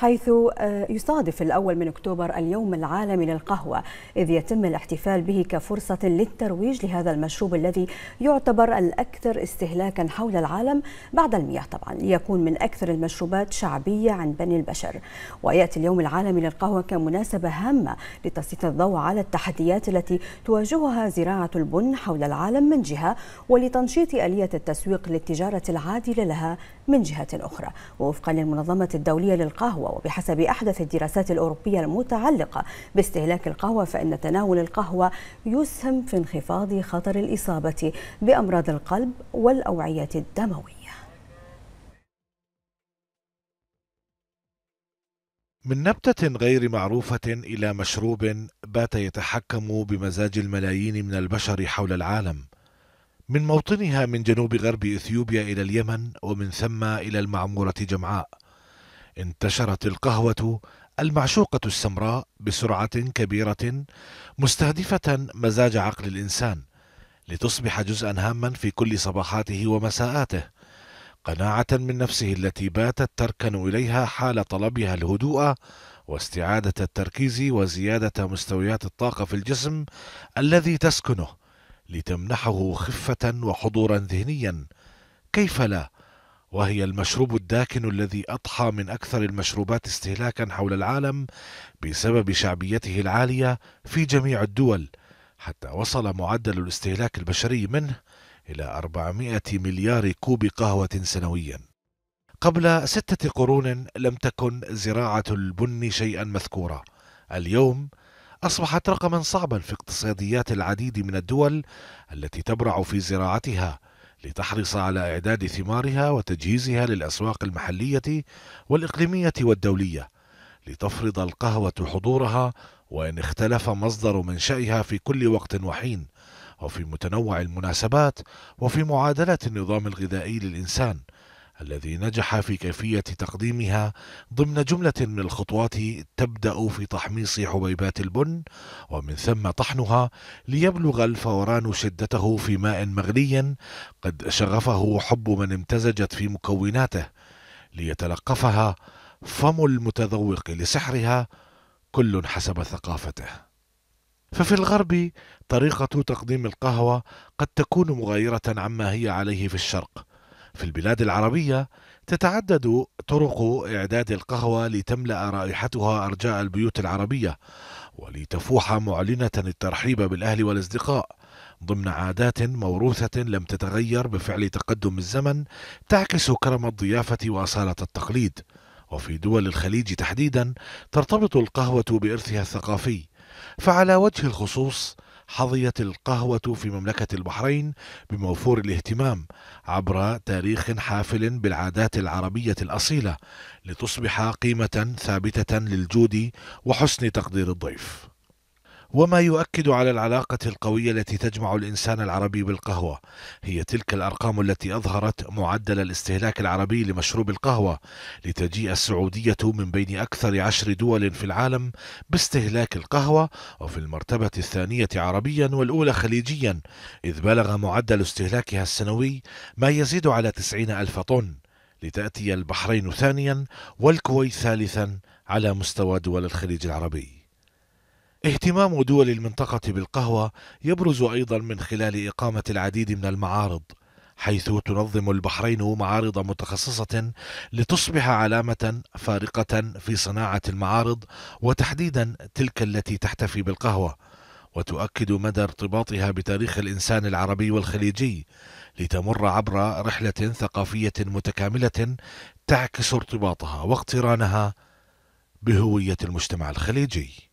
حيث آه، يصادف الأول من أكتوبر اليوم العالمي للقهوة إذ يتم الاحتفال به كفرصة للترويج لهذا المشروب الذي يعتبر الأكثر استهلاكا حول العالم بعد المياه طبعا ليكون من أكثر المشروبات شعبية عن بني البشر ويأتي اليوم العالمي للقهوة كمناسبة هامة لتسليط الضوء على التحديات التي تواجهها زراعة البن حول العالم من جهة ولتنشيط آلية التسويق للتجارة العادلة لها من جهة أخرى ووفقا للمنظمة الدولية للقهوة وبحسب أحدث الدراسات الأوروبية المتعلقة باستهلاك القهوة فإن تناول القهوة يسهم في انخفاض خطر الإصابة بأمراض القلب والأوعية الدموية من نبتة غير معروفة إلى مشروب بات يتحكم بمزاج الملايين من البشر حول العالم من موطنها من جنوب غرب إثيوبيا إلى اليمن ومن ثم إلى المعمورة جمعاء انتشرت القهوة المعشوقة السمراء بسرعة كبيرة مستهدفة مزاج عقل الإنسان لتصبح جزءا هاما في كل صباحاته ومساءاته قناعة من نفسه التي باتت تركن إليها حال طلبها الهدوء واستعادة التركيز وزيادة مستويات الطاقة في الجسم الذي تسكنه لتمنحه خفة وحضورا ذهنيا كيف لا وهي المشروب الداكن الذي أضحى من أكثر المشروبات استهلاكا حول العالم بسبب شعبيته العالية في جميع الدول حتى وصل معدل الاستهلاك البشري منه إلى 400 مليار كوب قهوة سنويا قبل ستة قرون لم تكن زراعة البن شيئا مذكورا اليوم أصبحت رقما صعبا في اقتصاديات العديد من الدول التي تبرع في زراعتها لتحرص على إعداد ثمارها وتجهيزها للأسواق المحلية والإقليمية والدولية لتفرض القهوة حضورها وإن اختلف مصدر منشأها في كل وقت وحين وفي متنوع المناسبات وفي معادلة النظام الغذائي للإنسان الذي نجح في كيفية تقديمها ضمن جملة من الخطوات تبدأ في تحميص حبيبات البن ومن ثم طحنها ليبلغ الفوران شدته في ماء مغلي قد شغفه حب من امتزجت في مكوناته ليتلقفها فم المتذوق لسحرها كل حسب ثقافته ففي الغرب طريقة تقديم القهوة قد تكون مغايرة عما هي عليه في الشرق في البلاد العربية تتعدد طرق إعداد القهوة لتملأ رائحتها أرجاء البيوت العربية ولتفوح معلنة الترحيب بالأهل والأصدقاء ضمن عادات موروثة لم تتغير بفعل تقدم الزمن تعكس كرم الضيافة وأصالة التقليد وفي دول الخليج تحديدا ترتبط القهوة بإرثها الثقافي فعلى وجه الخصوص حظيت القهوة في مملكة البحرين بموفور الاهتمام عبر تاريخ حافل بالعادات العربية الأصيلة لتصبح قيمة ثابتة للجود وحسن تقدير الضيف. وما يؤكد على العلاقة القوية التي تجمع الإنسان العربي بالقهوة هي تلك الأرقام التي أظهرت معدل الاستهلاك العربي لمشروب القهوة لتجيء السعودية من بين أكثر عشر دول في العالم باستهلاك القهوة وفي المرتبة الثانية عربيا والأولى خليجيا إذ بلغ معدل استهلاكها السنوي ما يزيد على تسعين ألف طن لتأتي البحرين ثانيا والكويت ثالثا على مستوى دول الخليج العربي اهتمام دول المنطقة بالقهوة يبرز أيضا من خلال إقامة العديد من المعارض حيث تنظم البحرين معارض متخصصة لتصبح علامة فارقة في صناعة المعارض وتحديدا تلك التي تحتفي بالقهوة وتؤكد مدى ارتباطها بتاريخ الإنسان العربي والخليجي لتمر عبر رحلة ثقافية متكاملة تعكس ارتباطها واقترانها بهوية المجتمع الخليجي